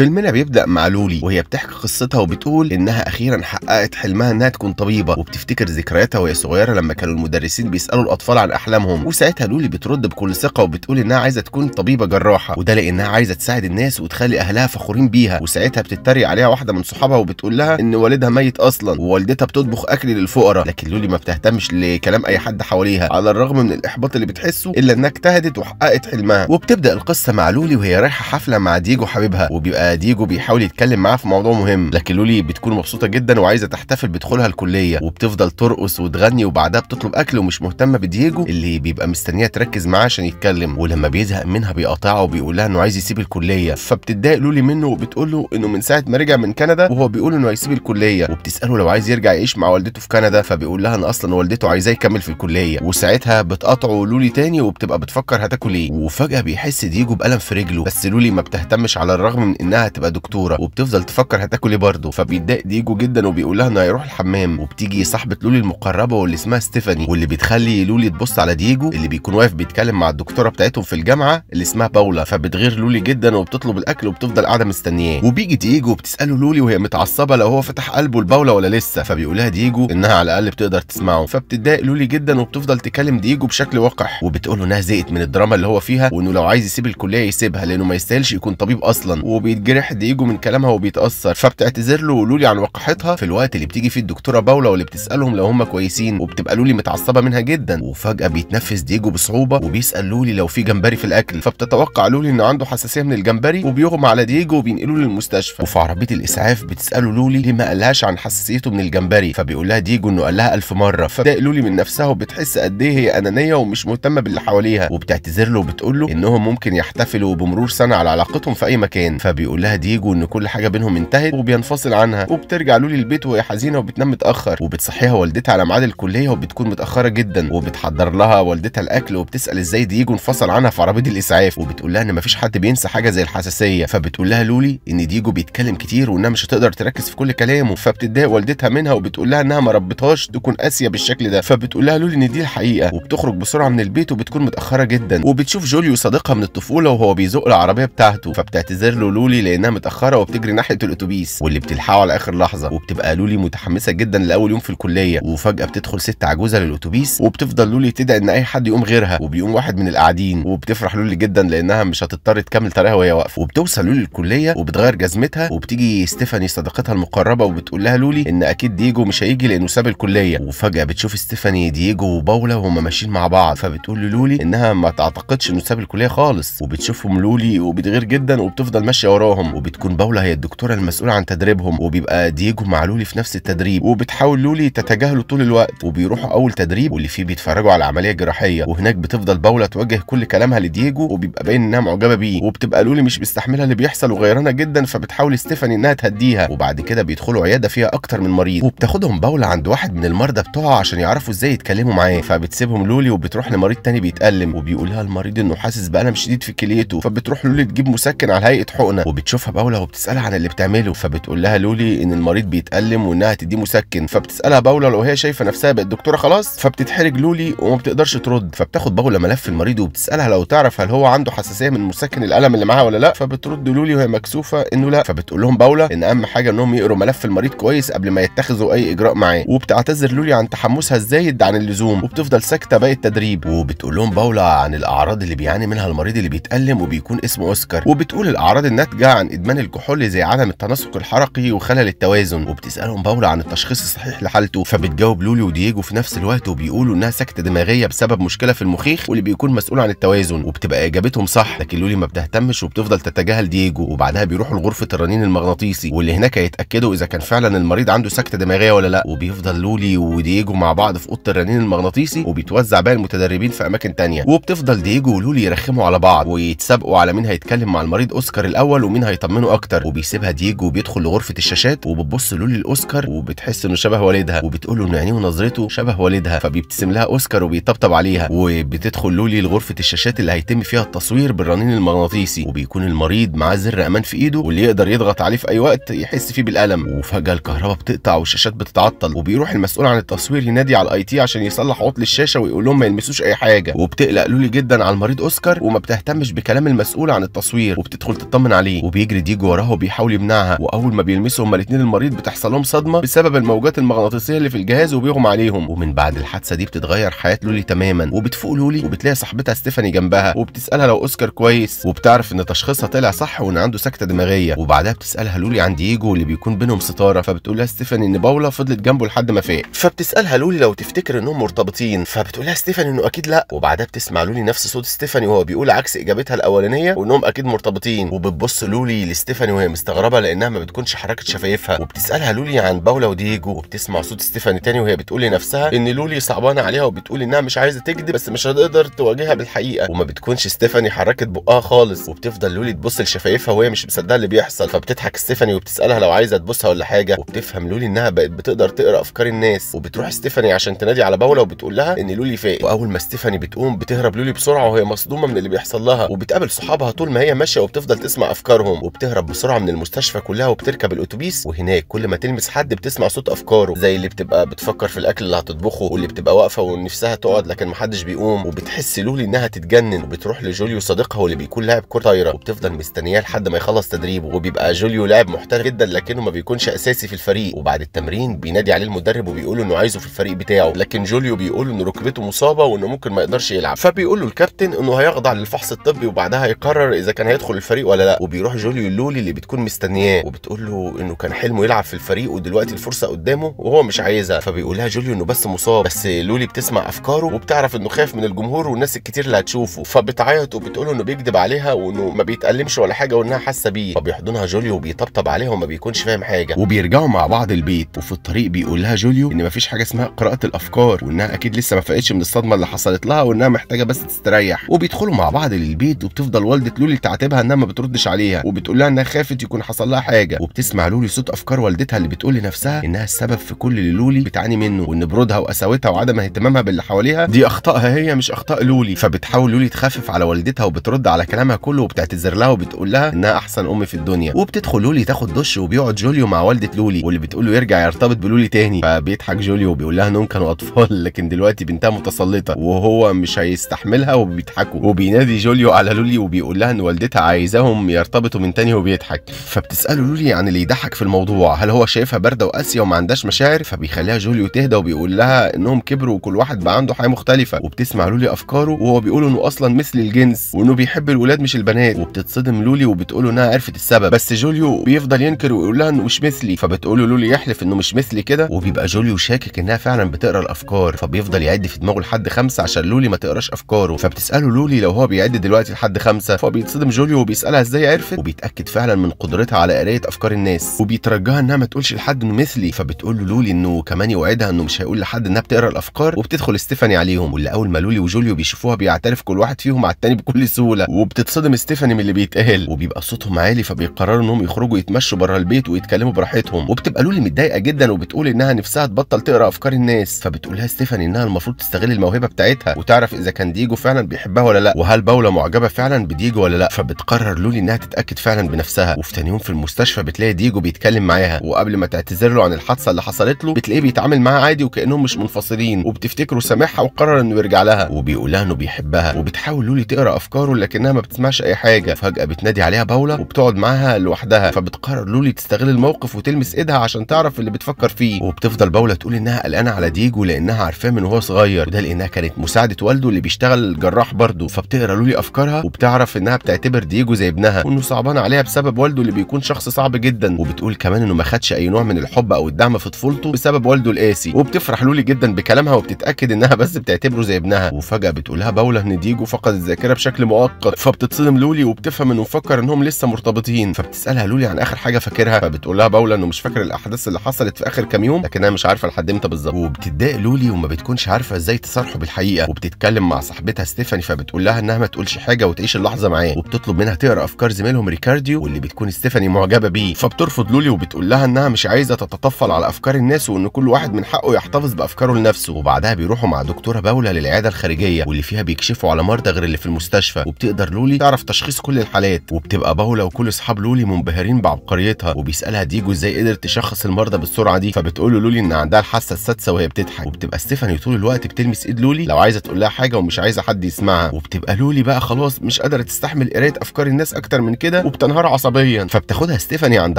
فيلمنا بيبدا مع لولي وهي بتحكي قصتها وبتقول انها اخيرا حققت حلمها انها تكون طبيبه وبتفتكر ذكرياتها وهي صغيره لما كانوا المدرسين بيسالوا الاطفال عن احلامهم وساعتها لولي بترد بكل ثقه وبتقول انها عايزه تكون طبيبه جراحه وده لانها عايزه تساعد الناس وتخلي اهلها فخورين بيها وساعتها بتتريق عليها واحده من صحابها وبتقول لها ان والدها ميت اصلا ووالدتها بتطبخ اكل للفقراء لكن لولي ما بتهتمش لكلام اي حد حواليها على الرغم من الاحباط اللي بتحسه الا انها اجتهدت وحققت حلمها وبتبدا القصه مع لولي وهي رايحه حفله مع ديجو حبيبها وبيبقى ديجو بيحاول يتكلم معاه في موضوع مهم لكن لولي بتكون مبسوطه جدا وعايزه تحتفل بدخولها الكليه وبتفضل ترقص وتغني وبعدها بتطلب اكل ومش مهتمه بديجو اللي بيبقى مستنيها تركز معاه عشان يتكلم ولما بيزهق منها بيقاطعها وبيقول لها انه عايز يسيب الكليه فبتضايق لولي منه وبتقول له انه من ساعه ما رجع من كندا وهو بيقول انه هيسيب الكليه وبتساله لو عايز يرجع يعيش مع والدته في كندا فبيقول لها ان اصلا والدته عايزاه يكمل في الكليه وساعتها بتقاطعه لولي تاني وبتبقى بتفكر هتاكل ايه وفجاه بيحس ديجو بالم في رجله بس لولي ما بتهتمش على الرغم من انها انها هتبقى دكتوره وبتفضل تفكر هتاكل ايه برضه فبيتضايق ديجو جدا وبيقول لها انه هيروح الحمام وبتيجي صاحبه لولي المقربه واللي اسمها ستيفاني واللي بتخلي لولي تبص على ديجو اللي بيكون واقف بيتكلم مع الدكتوره بتاعتهم في الجامعه اللي اسمها باولا فبتغير لولي جدا وبتطلب الاكل وبتفضل قاعده مستنياه وبيجي ديجو وبتساله لولي وهي متعصبه لو هو فتح قلبه لباولا ولا لسه فبيقول لها ديجو انها على الاقل بتقدر تسمعه فبتضايق لولي جدا وبتفضل تكلم ديجو بشكل وقح وبتقول له انها زهقت من الدراما اللي هو فيها وانه لو عايز يسيب الكليه يسيبها لانه ما يستاهلش يكون طبيب اصلا وبيدي الجرح ديجو من كلامها وبيتاثر فبتعتذر له ولولي عن وقحتها في الوقت اللي بتيجي فيه الدكتوره باولا واللي بتسالهم لو هم كويسين وبتبقى لولي متعصبه منها جدا وفجاه بيتنفس ديجو بصعوبه وبيسال لولي لو في جمبري في الاكل فبتتوقع لولي انه عنده حساسيه من الجمبري وبيغمى على ديجو وبينقلوه للمستشفى وفي عربيه الاسعاف بتساله لولي ليه ما قالهاش عن حساسيته من الجمبري فبيقول لها ديجو انه قالها ألف 1000 مره فبتضايق لولي من نفسها وبتحس قد ايه هي انانيه ومش مهتمه باللي حواليها وبتعتذر له وبتقول له انهم ممكن يحتفلوا بمرور سنه على علاقتهم في اي مكان فبيقول بيقول لها ديجو ان كل حاجه بينهم انتهت وبينفصل عنها وبترجع لولي البيت وهي حزينه وبتنام متاخر وبتصحيها والدتها على ميعاد الكليه وبتكون متاخره جدا وبتحضر لها والدتها الاكل وبتسال ازاي ديجو انفصل عنها في عربيه الاسعاف وبتقول لها ان مفيش حد بينسى حاجه زي الحساسيه فبتقول لها لولي ان ديجو بيتكلم كتير وانها مش هتقدر تركز في كل كلامه فبتضايق والدتها منها وبتقول لها انها ما ربتهاش تكون قاسيه بالشكل ده فبتقول لها لولي ان دي الحقيقه وبتخرج بسرعه من البيت وبتكون متاخره جدا وبتشوف جوليو صديقها من الطفوله وهو بيزق العربيه بتاعته فبتعتذر له لولي لانها متاخره وبتجري ناحيه الاتوبيس واللي بتلحقه على اخر لحظه وبتبقى لولي متحمسه جدا لاول يوم في الكليه وفجاه بتدخل ست عجوزه للاتوبيس وبتفضل لولي تدعي ان اي حد يقوم غيرها وبيقوم واحد من القاعدين وبتفرح لولي جدا لانها مش هتضطر تكمل طريقها وهي واقفه وبتوصل لولي الكليه وبتغير جزمتها وبتيجي ستيفاني صديقتها المقربه وبتقول لها لولي ان اكيد دييجو مش هيجي لانه ساب الكليه وفجاه بتشوف ستيفاني دييجو وباولا وهما ماشيين مع بعض فبتقول لولي انها ما تعتقدش انه ساب الكليه خالص وبتشوفهم لولي وبتغير جدا وبتفضل ماشيه وراه وراهم وبتكون باولا هي الدكتوره المسؤوله عن تدريبهم وبيبقى دييجو مع لولي في نفس التدريب وبتحاول لولي تتجاهله طول الوقت وبيروحوا اول تدريب واللي فيه بيتفرجوا على العمليه الجراحيه وهناك بتفضل باولا توجه كل كلامها لدييجو وبيبقى باين انها معجبه بيه وبتبقى لولي مش مستحمله اللي بيحصل وغيرانه جدا فبتحاول ستيفاني انها تهديها وبعد كده بيدخلوا عياده فيها اكتر من مريض وبتاخدهم باولا عند واحد من المرضى بتوعه عشان يعرفوا ازاي يتكلموا معاه فبتسيبهم لولي وبتروح لمريض تاني بيتالم وبيقول لها المريض انه حاسس بالم شديد في كليته فبتروح لولي تجيب مسكن على هيئه حقنه بتشوفها باولة وبتسالها عن اللي بتعمله فبتقول لها لولي ان المريض بيتالم وانها هتديه مسكن فبتسالها باولة لو هي شايفه نفسها بقت دكتوره خلاص فبتتحرج لولي وما بتقدرش ترد فبتاخد باولة ملف المريض وبتسالها لو تعرف هل هو عنده حساسيه من مسكن الالم اللي معاها ولا لا فبترد لولي وهي مكسوفه انه لا فبتقول لهم باولة ان اهم حاجه انهم يقروا ملف المريض كويس قبل ما يتخذوا اي اجراء معاه وبتعتذر لولي عن تحمسها الزايد عن اللزوم وبتفضل ساكته باقي التدريب وبتقول لهم باولة عن الاعراض اللي بيعاني منها المريض اللي بيتالم وبيكون اسمه اوسكار وبتقول الاعراض الناتجه بقى عن ادمان الكحول زي عدم التناسق الحركي وخلل التوازن وبتسالهم باولا عن التشخيص الصحيح لحالته فبتجاوب لولي ودييجو في نفس الوقت وبيقولوا انها سكته دماغيه بسبب مشكله في المخيخ واللي بيكون مسؤول عن التوازن وبتبقى اجابتهم صح لكن لولي ما بتهتمش وبتفضل تتجاهل دييجو وبعدها بيروحوا لغرفه الرنين المغناطيسي واللي هناك هيتاكدوا اذا كان فعلا المريض عنده سكته دماغيه ولا لا وبيفضل لولي ودييجو مع بعض في اوضه الرنين المغناطيسي وبيتوزع باقي المتدربين في اماكن ثانيه وبتفضل دييجو ولولي يرخموا على بعض ويتسابقوا على مين هيتكلم مع المريض اوسكار الاول ومين مين هيطمنه اكتر وبيسيبها دييجو وبيدخل لغرفه الشاشات وبتبص لولي الاوسكار وبتحس انه شبه والدها وبتقول له ان عينيه يعني ونظرته شبه والدها فبيبتسم لها اوسكار وبيطبطب عليها وبتدخل لولي لغرفه الشاشات اللي هيتم فيها التصوير بالرنين المغناطيسي وبيكون المريض معاه زر امان في ايده واللي يقدر يضغط عليه في اي وقت يحس فيه بالالم وفجاه الكهرباء بتقطع والشاشات بتتعطل وبيروح المسؤول عن التصوير ينادي على الاي تي عشان يصلح عطل الشاشه ويقول لهم ما يلمسوش اي حاجه وبتقلق لولي جدا على المريض اوسكار وما بتهتمش بكلام المسؤول عن التصوير وبتدخل تطمن عليه وبيجري ديجو وراها وبيحاول يمنعها واول ما بيلمسوا هما الاثنين المريض بتحصل لهم صدمه بسبب الموجات المغناطيسيه اللي في الجهاز وبيغمى عليهم ومن بعد الحادثه دي بتتغير حياه لولي تماما وبتفوق لولي وبتلاقي صاحبتها ستيفاني جنبها وبتسالها لو اوسكار كويس وبتعرف ان تشخيصها طلع صح وان عنده سكته دماغيه وبعدها بتسالها لولي عن ديجو اللي بيكون بينهم ستاره فبتقول لها ستيفاني ان باولا فضلت جنبه لحد ما فاق فبتسالها لولي لو تفتكر انهم مرتبطين فبتقول لها ستيفاني انه اكيد لا وبعدها بتسمع لولي نفس صوت ستيفاني وهو بيقول عكس اجابتها الاولانيه وانهم اكيد مرتبطين وبتبص لولي لستيفاني وهي مستغربه لانها ما بتكونش حركه شفايفها وبتسالها لولي عن باولا ودييجو وبتسمع صوت ستيفاني تاني وهي بتقول لنفسها ان لولي صعبانه عليها وبتقول انها مش عايزه تكذب بس مش هتقدر تواجهها بالحقيقه وما بتكونش ستيفاني حركت بقها خالص وبتفضل لولي تبص لشفايفها وهي مش مصدقه اللي بيحصل فبتضحك ستيفاني وبتسالها لو عايزه تبوسها ولا حاجه وبتفهم لولي انها بقت بتقدر تقرا افكار الناس وبتروح ستيفاني عشان تنادي على باولا وبتقول لها ان لولي فاق واول ما ستيفاني بتقوم بتهرب لولي بسرعه وهي مصدومه من اللي بيحصل لها وبتقابل صحابها طول ما هي ماشيه وبتفضل تسمع افكار افكارهم وبتهرب بسرعه من المستشفى كلها وبتركب الاتوبيس وهناك كل ما تلمس حد بتسمع صوت افكاره زي اللي بتبقى بتفكر في الاكل اللي هتطبخه واللي بتبقى واقفه ونفسها تقعد لكن محدش بيقوم وبتحس لولي انها تتجنن وبتروح لجوليو صديقها واللي بيكون لاعب كره طايره وبتفضل مستنياه لحد ما يخلص تدريبه وبيبقى جوليو لاعب محترف جدا لكنه ما بيكونش اساسي في الفريق وبعد التمرين بينادي عليه المدرب وبيقول له انه عايزه في الفريق بتاعه لكن جوليو بيقول ان ركبته مصابه وانه ممكن ما يقدرش يلعب فبيقول له الكابتن انه هيخضع للفحص الطبي وبعدها يقرر اذا كان هيدخل الفريق ولا لا وبيروح بيروح جوليو لولي اللي بتكون مستنياه وبتقول له انه كان حلمه يلعب في الفريق ودلوقتي الفرصه قدامه وهو مش عايزها فبيقول لها جوليو انه بس مصاب بس لولي بتسمع افكاره وبتعرف انه خاف من الجمهور والناس الكتير اللي هتشوفه فبتعيط وبتقول له انه بيكذب عليها وانه ما بيتألمش ولا حاجه وانها حاسه بيه فبيحضنها جوليو وبيطبطب عليها وما بيكونش فاهم حاجه وبيرجعوا مع بعض البيت وفي الطريق بيقول لها جوليو ان ما فيش حاجه اسمها قراءه الافكار وانها اكيد لسه ما فقتش من الصدمه اللي حصلت لها وانها محتاجه بس تستريح وبيدخلوا مع بعض للبيت وبتفضل والده لولي تعاتبها انها ما بتردش عليها وبتقول لها انها خافت يكون حصل لها حاجه وبتسمع لولي صوت افكار والدتها اللي بتقول لنفسها انها السبب في كل اللي لولي بتعاني منه وان برودها وقساوتها وعدم اهتمامها باللي حواليها دي اخطائها هي مش اخطاء لولي فبتحاول لولي تخفف على والدتها وبترد على كلامها كله وبتعتذر لها وبتقول لها انها احسن ام في الدنيا وبتدخل لولي تاخد دش وبيقعد جوليو مع والده لولي واللي بتقول له يرجع يرتبط بلولي تاني فبيضحك جوليو وبيقول لها انهم كانوا اطفال لكن دلوقتي بنتها متسلطه وهو مش هيستحملها وبيضحكوا وبينادي جوليو على لولي وبيقول لها ان والدتها عايزاهم يرتبط ثابت من تاني وبيضحك فبتساله لولي عن اللي يضحك في الموضوع هل هو شايفها بارده وقاسيه وما عندهاش مشاعر فبيخليها جوليو تهدى وبيقول لها انهم كبروا وكل واحد بقى عنده حياه مختلفه وبتسمع لولي افكاره وهو بيقول انه اصلا مثل الجنس وانه بيحب الولاد مش البنات وبتتصدم لولي وبتقول انها عرفت السبب بس جوليو بيفضل ينكر ويقول لها انه مش مثلي فبتقول له لولي يحلف انه مش مثلي كده وبيبقى جوليو شاكك انها فعلا بتقرا الافكار فبيفضل يعد في دماغه لحد خمسه عشان لولي ما تقراش افكاره فبتساله لولي لو هو بيعد دلوقتي لحد خمسه فبيتصدم جوليو وبيسالها ازاي عرفت وبيتاكد فعلا من قدرتها على قرايه افكار الناس وبيترجاها انها ما تقولش لحد انه مثلي فبتقول له لولي انه كمان يوعدها انه مش هيقول لحد انها بتقرا الافكار وبتدخل ستيفاني عليهم واللي اول ما لولي وجوليو بيشوفوها بيعترف كل واحد فيهم على التاني بكل سهوله وبتتصدم ستيفاني من اللي بيتقال وبيبقى صوتهم عالي فبيقرروا انهم يخرجوا يتمشوا بره البيت ويتكلموا براحتهم وبتبقى لولي متضايقه جدا وبتقول انها نفسها تبطل تقرا افكار الناس فبتقول لها ستيفاني انها المفروض تستغل الموهبه بتاعتها وتعرف اذا كان ديجو فعلا بيحبها ولا لا وهل باولا معجبه فعلا بديجو ولا لا فبتقرر لولي انها تتاكد شاركت فعلا بنفسها وفي تاني يوم في المستشفى بتلاقي ديجو بيتكلم معاها وقبل ما تعتذر له عن الحادثه اللي حصلت له بتلاقيه بيتعامل معاها عادي وكانهم مش منفصلين وبتفتكره سامحها وقرر انه يرجع لها وبيقول لها انه بيحبها وبتحاول لولي تقرا افكاره لكنها ما بتسمعش اي حاجه فجاه بتنادي عليها باولا وبتقعد معاها لوحدها فبتقرر لولي تستغل الموقف وتلمس ايدها عشان تعرف اللي بتفكر فيه وبتفضل باولا تقول انها قلقانه على ديجو لانها عارفاه من وهو صغير وده لانها كانت مساعده والده اللي بيشتغل جراح برضه فبتقرا لولي افكارها وبتعرف انها بتعتبر ديجو زي ابنها وانه صعب صعبان عليها بسبب والده اللي بيكون شخص صعب جدا وبتقول كمان انه ما خدش اي نوع من الحب او الدعم في طفولته بسبب والده القاسي وبتفرح لولي جدا بكلامها وبتتاكد انها بس بتعتبره زي ابنها وفجاه بتقولها باولا ان ديجو فقد الذاكره بشكل مؤقت فبتتصدم لولي وبتفهم انه مفكر انهم لسه مرتبطين فبتسالها لولي عن اخر حاجه فاكرها فبتقول لها باولا انه مش فاكر الاحداث اللي حصلت في اخر كام يوم لكنها مش عارفه لحد امتى بالظبط وبتتضايق لولي وما بتكونش عارفه ازاي تصارحه بالحقيقه وبتتكلم مع صاحبتها ستيفاني فبتقول لها انها ما تقولش حاجه وتعيش اللحظه معاه وبتطلب منها تقرا افكار زميلهم منهم ريكارديو واللي بتكون ستيفاني معجبه بيه فبترفض لولي وبتقول لها انها مش عايزه تتطفل على افكار الناس وان كل واحد من حقه يحتفظ بافكاره لنفسه وبعدها بيروحوا مع دكتوره باولا للعياده الخارجيه واللي فيها بيكشفوا على مرضى غير اللي في المستشفى وبتقدر لولي تعرف تشخيص كل الحالات وبتبقى باولا وكل اصحاب لولي منبهرين بعبقريتها وبيسالها ديجو ازاي قدرت تشخص المرضى بالسرعه دي فبتقول له لولي ان عندها الحاسه السادسه وهي بتضحك وبتبقى ستيفاني طول الوقت بتلمس ايد لولي لو عايزه تقول لها حاجه ومش عايزه حد يسمعها وبتبقى لولي بقى خلاص مش قادره تستحمل قرايه افكار الناس اكتر من كده كده وبتنهار عصبيا فبتاخدها ستيفاني عند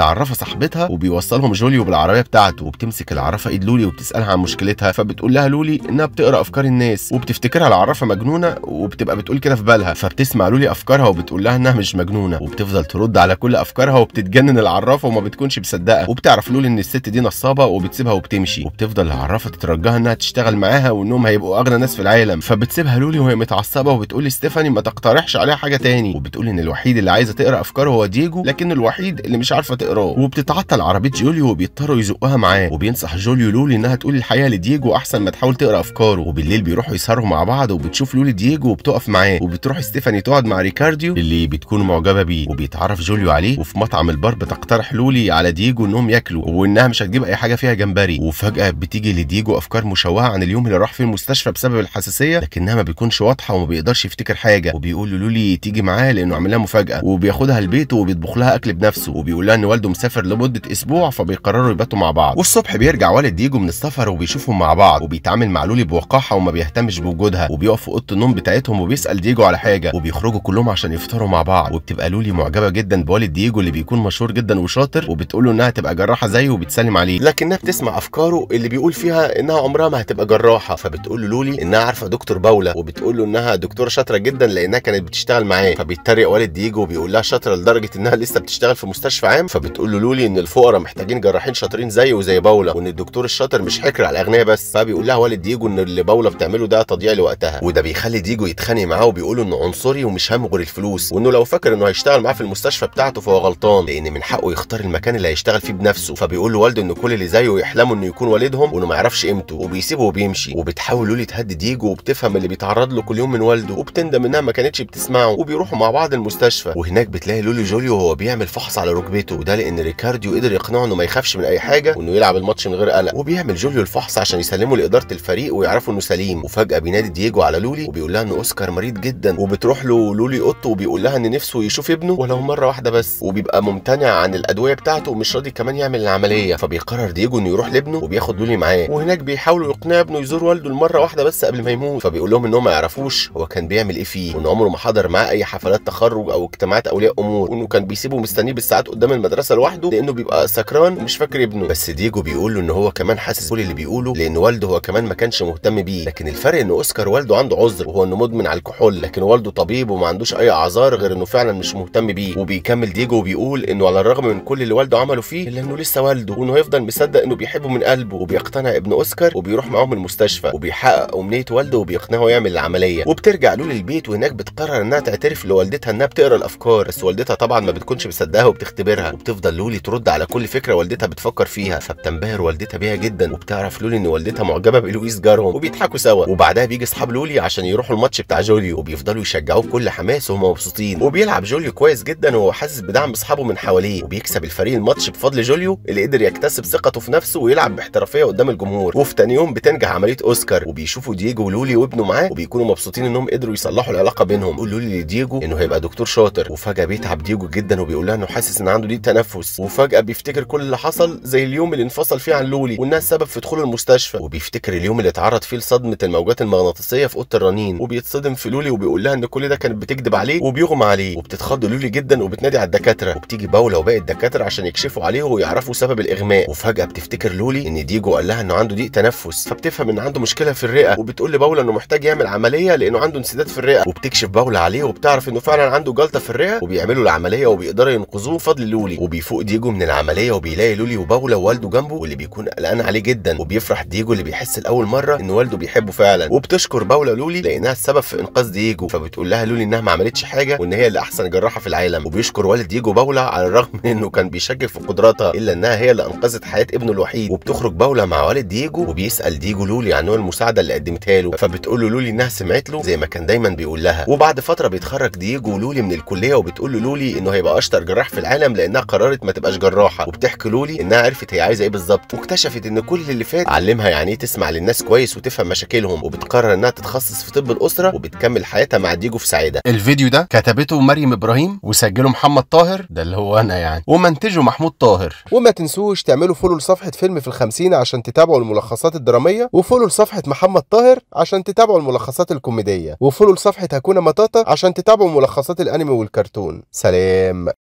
عرفه صاحبتها وبيوصلهم جوليو بالعربيه بتاعته وبتمسك العرفه ايد لولي وبتسالها عن مشكلتها فبتقول لها لولي انها بتقرا افكار الناس وبتفتكرها العرفه مجنونه وبتبقى بتقول كده في بالها فبتسمع لولي افكارها وبتقول لها انها مش مجنونه وبتفضل ترد على كل افكارها وبتتجنن العرافه وما بتكونش مصدقه وبتعرف لولي ان الست دي نصابه وبتسيبها وبتمشي وبتفضل العرافه تترجاها انها تشتغل معاها وانهم هيبقوا اغنى ناس في العالم فبتسيبها لولي وهي متعصبه وبتقول لستيفاني ما تقترحش عليها حاجه تاني وبتقول ان الوحيد اللي عايزه تقرا افكاره هو ديجو لكن الوحيد اللي مش عارفه تقراه وبتتعطل عربيه جوليو وبيضطروا يزقها معاه وبينصح جوليو لولي انها تقول الحقيقه لديجو احسن ما تحاول تقرا افكاره وبالليل بيروحوا يسهروا مع بعض وبتشوف لولي ديجو وبتقف معاه وبتروح ستيفاني تقعد مع ريكارديو اللي بتكون معجبه بيه وبيتعرف جوليو عليه وفي مطعم البار بتقترح لولي على ديجو انهم ياكلوا وانها مش هتجيب اي حاجه فيها جمبري وفجاه بتيجي لديجو افكار مشوهه عن اليوم اللي راح فيه المستشفى بسبب الحساسيه لكنها ما بيكونش واضحه وما بيقدرش يفتكر حاجه وبيقول لولي تيجي معاه لانه عملها مفاجاه وبياخدها بياخدها البيت وبيطبخ لها اكل بنفسه وبيقول لها ان والده مسافر لمده اسبوع فبيقرروا يباتوا مع بعض والصبح بيرجع والد ديجو من السفر وبيشوفهم مع بعض وبيتعامل مع لولي بوقاحه وما بيهتمش بوجودها وبيقف في اوضه النوم بتاعتهم وبيسال ديجو على حاجه وبيخرجوا كلهم عشان يفطروا مع بعض وبتبقى لولي معجبه جدا بوالد ديجو اللي بيكون مشهور جدا وشاطر وبتقول له انها تبقى جراحه زيه وبتسلم عليه لكنها بتسمع افكاره اللي بيقول فيها انها عمرها ما هتبقى جراحه فبتقول له لولي انها عارفه دكتور باولا وبتقول له انها دكتوره شاطره جدا لانها كانت بتشتغل معاه فبيتريق والد ديجو وبيقول لها شاطره لدرجه انها لسه بتشتغل في مستشفى عام فبتقول له لولي ان الفقراء محتاجين جراحين شاطرين زيه وزي باولا وان الدكتور الشاطر مش حكر على الاغنياء بس فبيقول لها والد ديجو ان اللي باولا بتعمله ده تضييع لوقتها وده بيخلي ديجو يتخانق معاه وبيقول انه عنصري ومش همغر الفلوس وانه لو فاكر انه هيشتغل معاه في المستشفى بتاعته فهو غلطان لان من حقه يختار المكان اللي هيشتغل فيه بنفسه فبيقول لوالده ان كل اللي زيه يحلموا انه يكون والدهم وانه ما يعرفش قيمته وبيسيبه وبيمشي وبتحاول لولي تهدي ديجو وبتفهم اللي بيتعرض له كل يوم من والده وبتندم انها ما كانتش بتسمعه وبيروحوا مع بعض المستشفى وهناك بتلاقي تلاقي لولي جوليو وهو بيعمل فحص على ركبته وده لان ريكارديو قدر يقنعه انه ما يخافش من اي حاجه وانه يلعب الماتش من غير قلق وبيعمل جوليو الفحص عشان يسلمه لاداره الفريق ويعرفوا انه سليم وفجاه بينادي دييجو على لولي وبيقول لها ان اوسكار مريض جدا وبتروح له لولي اوتو وبيقول لها ان نفسه يشوف ابنه ولو مره واحده بس وبيبقى ممتنع عن الادويه بتاعته ومش راضي كمان يعمل العمليه فبيقرر دييجو انه يروح لابنه وبياخد لولي معاه وهناك بيحاولوا يقنع ابنه يزور والده المره واحده بس قبل ما يموت فبيقول لهم ان هو ما يعرفوش هو كان بيعمل ايه فيه وان عمره ما حضر معاه اي حفلات تخرج او اجتماعات اولياء الامور وانه كان بيسيبه مستنيه بالساعات قدام المدرسه لوحده لانه بيبقى سكران ومش فاكر ابنه بس ديجو بيقول له ان هو كمان حاسس كل اللي بيقوله لان والده هو كمان ما كانش مهتم بيه لكن الفرق ان اوسكار والده عنده عذر وهو انه مدمن على الكحول لكن والده طبيب وما عندوش اي اعذار غير انه فعلا مش مهتم بيه وبيكمل ديجو وبيقول انه على الرغم من كل اللي والده عمله فيه الا انه لسه والده وانه هيفضل مصدق انه بيحبه من قلبه وبيقتنع ابن اوسكار وبيروح معاهم المستشفى وبيحقق امنيه والده وبيقنعه يعمل العمليه وبترجع لول البيت وهناك بتقرر انها تعترف لوالدتها انها بتقرا الافكار بس والدتها طبعا ما بتكونش مصدقاها وبتختبرها وبتفضل لولي ترد على كل فكره والدتها بتفكر فيها فبتنبهر والدتها بيها جدا وبتعرف لولي ان والدتها معجبه بلويس جارهم وبيضحكوا سوا وبعدها بيجي اصحاب لولي عشان يروحوا الماتش بتاع جوليو وبيفضلوا يشجعوه بكل حماس وهم مبسوطين وبيلعب جوليو كويس جدا وهو حاسس بدعم اصحابه من حواليه وبيكسب الفريق الماتش بفضل جوليو اللي قدر يكتسب ثقته في نفسه ويلعب باحترافيه قدام الجمهور وفي تاني يوم بتنجح عمليه اوسكار وبيشوفوا دييجو ولولي وابنه معاه وبيكونوا مبسوطين انهم قدروا يصلحوا العلاقه بينهم قول لولي لدييجو انه هيبقى دكتور شاطر وفجاه بيتعب ديجو جدا وبيقول لها انه حاسس ان عنده ضيق تنفس وفجاه بيفتكر كل اللي حصل زي اليوم اللي انفصل فيه عن لولي وانها السبب في دخوله المستشفى وبيفتكر اليوم اللي اتعرض فيه لصدمه الموجات المغناطيسيه في اوضه الرنين وبيتصدم في لولي وبيقول لها ان كل ده كانت بتكذب عليه وبيغمى عليه وبتتخض لولي جدا وبتنادي على الدكاتره وبتيجي باولا وباقي الدكاتره عشان يكشفوا عليه ويعرفوا سبب الاغماء وفجاه بتفتكر لولي ان ديجو قال لها انه عنده ضيق تنفس فبتفهم ان عنده مشكله في الرئه وبتقول لباولا انه محتاج يعمل عمليه لانه عنده انسداد في الرئه وبتكشف باولا عليه وبتعرف انه فعلا عنده جلطه في الرئه بيعملوا العمليه وبيقدروا ينقذوه بفضل لولي وبيفوق ديجو من العمليه وبيلاقي لولي وباولا ووالده جنبه واللي بيكون قلقان عليه جدا وبيفرح ديجو اللي بيحس لاول مره ان والده بيحبه فعلا وبتشكر باولا لولي لانها السبب في انقاذ ديجو فبتقول لها لولي انها ما عملتش حاجه وان هي اللي احسن جراحه في العالم وبيشكر والد ديجو باولا على الرغم من انه كان بيشكك في قدراتها الا انها هي اللي انقذت حياه ابنه الوحيد وبتخرج باولا مع والد ديجو وبيسال ديجو لولي عن نوع المساعده اللي قدمتها له فبتقول له لولي انها سمعت له زي ما كان دايما بيقول لها وبعد فتره بيتخرج ديجو ولولي من الكليه وبتقول بيقولوا لولي انه هيبقى اشطر جراح في العالم لانها قررت ما تبقاش جراحه وبتحكي لولي انها عرفت هي عايزه ايه بالظبط واكتشفت ان كل اللي فات علمها يعني ايه تسمع للناس كويس وتفهم مشاكلهم وبتقرر انها تتخصص في طب الاسره وبتكمل حياتها مع ديجو في سعاده الفيديو ده كتبته مريم ابراهيم وسجله محمد طاهر ده اللي هو انا يعني ومنتجه محمود طاهر وما تنسوش تعملوا فولو لصفحه فيلم في الخمسين عشان تتابعوا الملخصات الدراميه وفولو لصفحه محمد طاهر عشان تتابعوا الملخصات الكوميديه وفولو لصفحه هكونا مطاطا عشان تتابعوا ملخصات الانمي والكرتون سلام